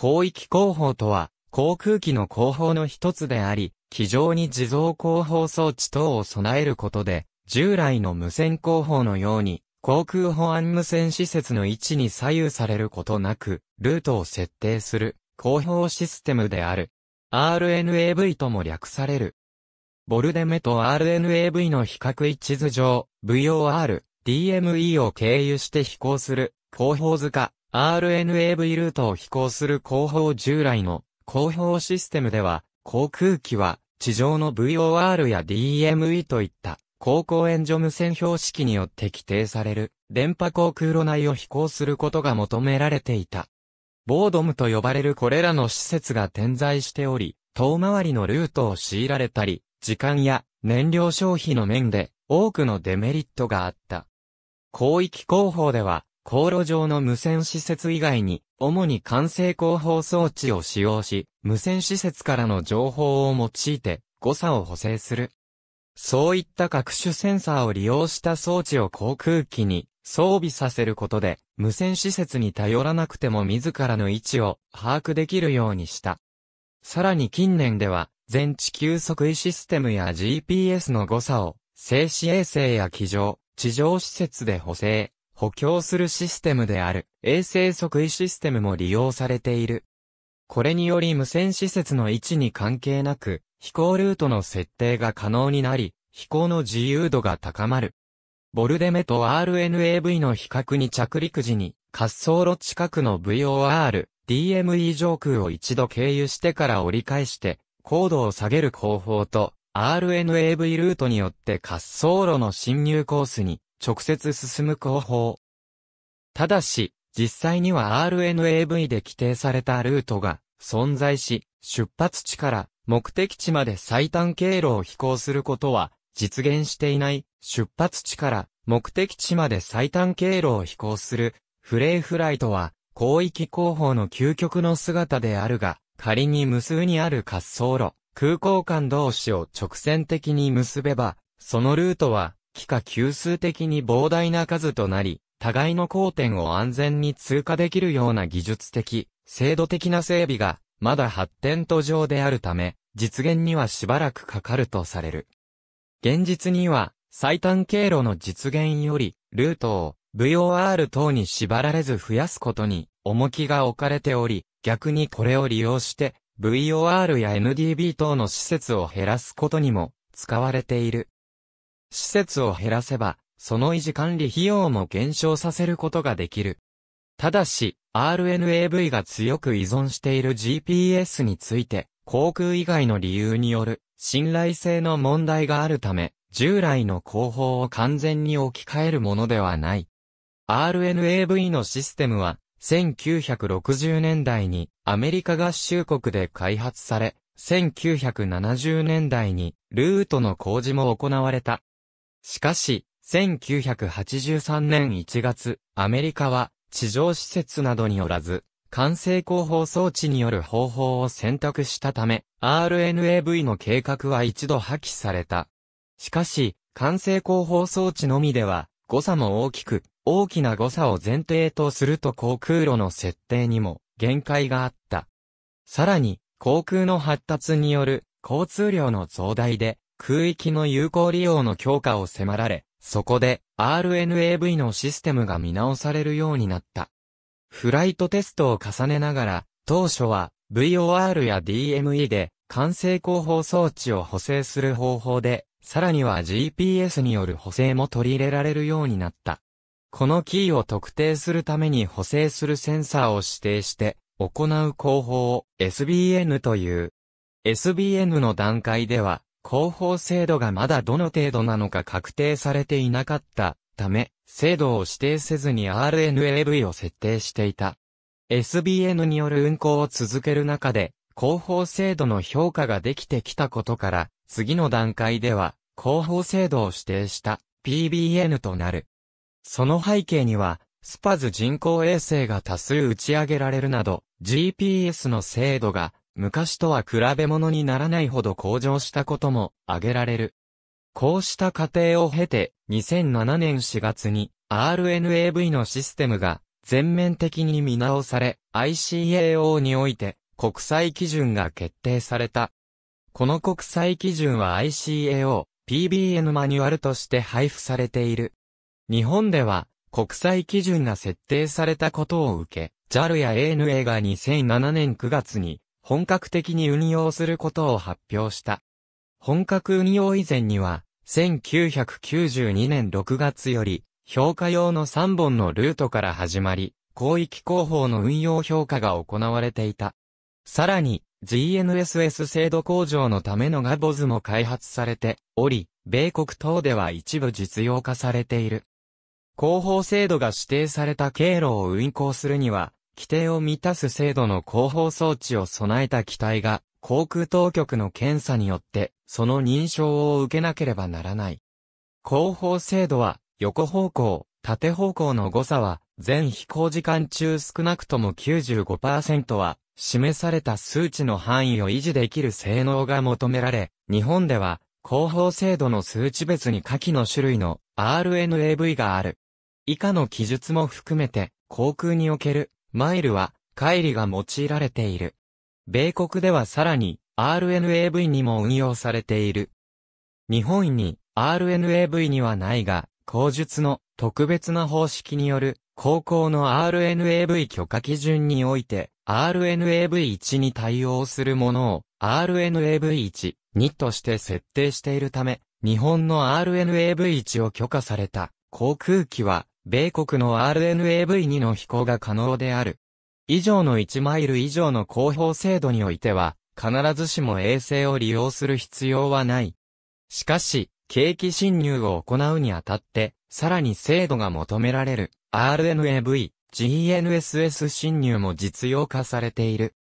広域広報とは、航空機の広報の一つであり、機上に自動広報装置等を備えることで、従来の無線工法のように、航空保安無線施設の位置に左右されることなく、ルートを設定する、広報システムである。RNAV とも略される。ボルデメと RNAV の比較位置図上、VOR、DME を経由して飛行する、報図塚、RNAV ルートを飛行する広報従来の広報システムでは、航空機は地上の VOR や DME といった航行援助無線標識によって規定される電波航空路内を飛行することが求められていた。ボードムと呼ばれるこれらの施設が点在しており、遠回りのルートを強いられたり、時間や燃料消費の面で多くのデメリットがあった。広域広報では、航路上の無線施設以外に、主に管制広報装置を使用し、無線施設からの情報を用いて、誤差を補正する。そういった各種センサーを利用した装置を航空機に装備させることで、無線施設に頼らなくても自らの位置を把握できるようにした。さらに近年では、全地球測位システムや GPS の誤差を、静止衛星や機上、地上施設で補正、補強するシステムである衛星測位システムも利用されている。これにより無線施設の位置に関係なく飛行ルートの設定が可能になり、飛行の自由度が高まる。ボルデメと RNAV の比較に着陸時に滑走路近くの VOR、DME 上空を一度経由してから折り返して高度を下げる工法と RNAV ルートによって滑走路の侵入コースに直接進む工法。ただし、実際には RNAV で規定されたルートが存在し、出発地から目的地まで最短経路を飛行することは実現していない出発地から目的地まで最短経路を飛行するフレイフライトは広域広報の究極の姿であるが仮に無数にある滑走路、空港間同士を直線的に結べばそのルートは機か級数的に膨大な数となり、互いの交点を安全に通過できるような技術的、制度的な整備が、まだ発展途上であるため、実現にはしばらくかかるとされる。現実には、最短経路の実現より、ルートを VOR 等に縛られず増やすことに重きが置かれており、逆にこれを利用して VOR や NDB 等の施設を減らすことにも使われている。施設を減らせば、その維持管理費用も減少させることができる。ただし、RNAV が強く依存している GPS について、航空以外の理由による信頼性の問題があるため、従来の工法を完全に置き換えるものではない。RNAV のシステムは、1960年代にアメリカ合衆国で開発され、1970年代にルートの工事も行われた。しかし、1983年1月、アメリカは地上施設などによらず、完成広報装置による方法を選択したため、RNAV の計画は一度破棄された。しかし、完成広報装置のみでは、誤差も大きく、大きな誤差を前提とすると航空路の設定にも限界があった。さらに、航空の発達による交通量の増大で、空域の有効利用の強化を迫られ、そこで RNAV のシステムが見直されるようになった。フライトテストを重ねながら、当初は VOR や DME で完成広報装置を補正する方法で、さらには GPS による補正も取り入れられるようになった。このキーを特定するために補正するセンサーを指定して行う広法を SBN という。SBN の段階では広報制度がまだどの程度なのか確定されていなかったため、制度を指定せずに r n a v を設定していた。SBN による運行を続ける中で、広報制度の評価ができてきたことから、次の段階では、広報制度を指定した PBN となる。その背景には、スパズ人工衛星が多数打ち上げられるなど、GPS の精度が昔とは比べ物にならないほど向上したことも挙げられる。こうした過程を経て、2007年4月に RNAV のシステムが全面的に見直され、ICAO において国際基準が決定された。この国際基準は ICAO、PBN マニュアルとして配布されている。日本では国際基準が設定されたことを受け、JAL や ANA が2007年9月に本格的に運用することを発表した。本格運用以前には、1992年6月より、評価用の3本のルートから始まり、広域広報の運用評価が行われていた。さらに、GNSS 制度向上のためのガボズも開発されており、米国等では一部実用化されている。広報制度が指定された経路を運行するには、規定を満たす制度の広報装置を備えた機体が、航空当局の検査によって、その認証を受けなければならない。広報制度は、横方向、縦方向の誤差は、全飛行時間中少なくとも95%は、示された数値の範囲を維持できる性能が求められ、日本では、広報制度の数値別に下記の種類の RNAV がある。以下の記述も含めて、航空におけるマイルは、乖離が用いられている。米国ではさらに、RNAV にも運用されている。日本に、RNAV にはないが、口述の特別な方式による、高校の RNAV 許可基準において、RNAV1 に対応するものを RNAV1、2として設定しているため、日本の RNAV1 を許可された航空機は米国の RNAV2 の飛行が可能である。以上の1マイル以上の広報制度においては、必ずしも衛星を利用する必要はない。しかし、景気侵入を行うにあたって、さらに精度が求められる RNAV、GNSS 侵入も実用化されている。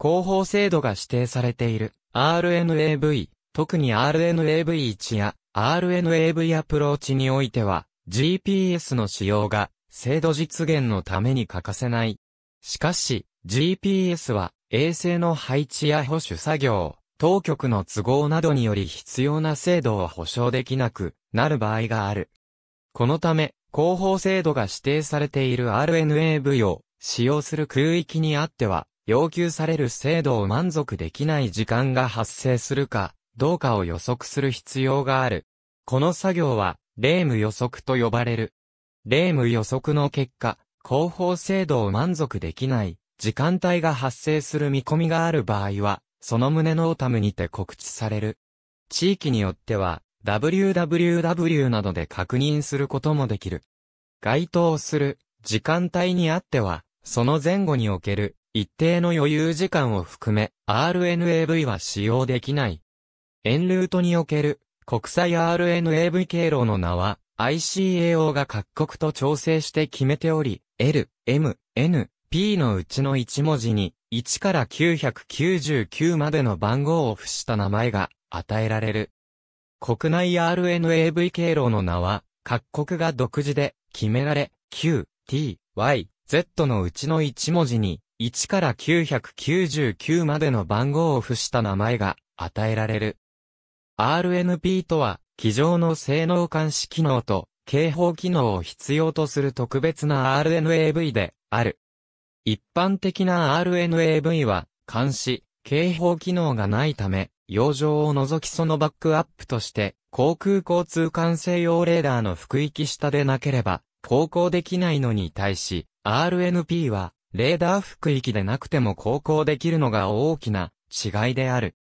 広報制度が指定されている RNAV、特に RNAV1 や RNAV アプローチにおいては、GPS の使用が精度実現のために欠かせない。しかし、GPS は衛星の配置や保守作業、当局の都合などにより必要な精度を保証できなくなる場合がある。このため、広報制度が指定されている RNA 部用、使用する空域にあっては、要求される精度を満足できない時間が発生するか、どうかを予測する必要がある。この作業は、レーム予測と呼ばれる。レーム予測の結果、広報精度を満足できない、時間帯が発生する見込みがある場合は、その旨のオタムにて告知される。地域によっては、www などで確認することもできる。該当する時間帯にあっては、その前後における一定の余裕時間を含め RNAV は使用できない。円ルートにおける国際 RNAV 経路の名は ICAO が各国と調整して決めており、L、M、N、P のうちの1文字に1から999までの番号を付した名前が与えられる。国内 RNAV 経路の名は各国が独自で決められ、Q、T、Y、Z のうちの1文字に1から999までの番号を付した名前が与えられる。RNP とは、机上の性能監視機能と警報機能を必要とする特別な RNAV である。一般的な RNAV は、監視、警報機能がないため、洋上を除きそのバックアップとして、航空交通管制用レーダーの服域下でなければ、航行できないのに対し、RNP は、レーダー服域でなくても航行できるのが大きな違いである。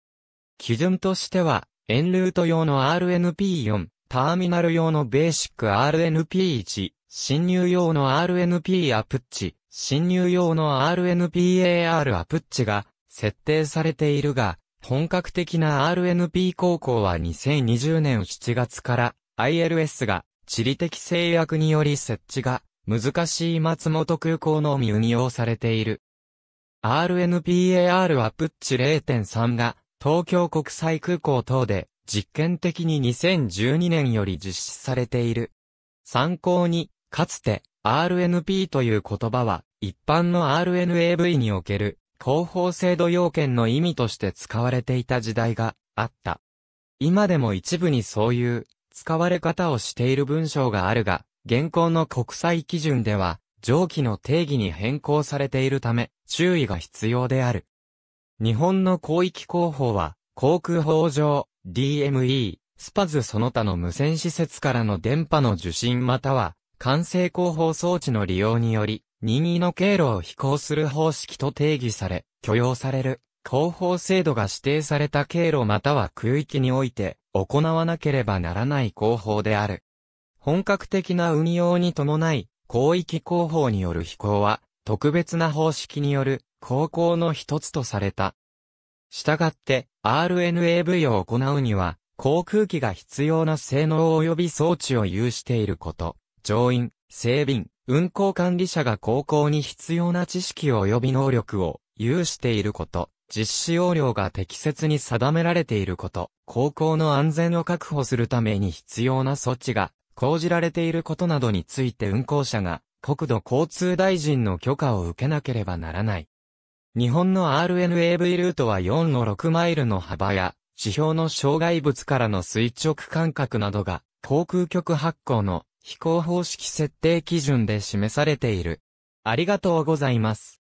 基準としては、エンルート用の RNP4、ターミナル用のベーシック RNP1、侵入用の RNP アプッチ、侵入用の RNPAR アプッチが設定されているが、本格的な RNP 高校は2020年7月から ILS が地理的制約により設置が難しい松本空港のみ運用されている。RNPAR アプッチ0.3が東京国際空港等で実験的に2012年より実施されている。参考に、かつて RNP という言葉は一般の RNAV における広報制度要件の意味として使われていた時代があった。今でも一部にそういう使われ方をしている文章があるが、現行の国際基準では上記の定義に変更されているため注意が必要である。日本の広域広報は、航空法上、DME、スパズその他の無線施設からの電波の受信または、管制広報装置の利用により、任意の経路を飛行する方式と定義され、許容される、広報制度が指定された経路または空域において、行わなければならない広報である。本格的な運用に伴い、広域広報による飛行は、特別な方式による高校の一つとされた。したがって、RNAV を行うには、航空機が必要な性能及び装置を有していること、乗員、整備、運航管理者が高校に必要な知識及び能力を有していること、実施要領が適切に定められていること、高校の安全を確保するために必要な措置が講じられていることなどについて運航者が国土交通大臣の許可を受けなければならない。日本の RNAV ルートは4の6マイルの幅や、地表の障害物からの垂直間隔などが、航空局発行の飛行方式設定基準で示されている。ありがとうございます。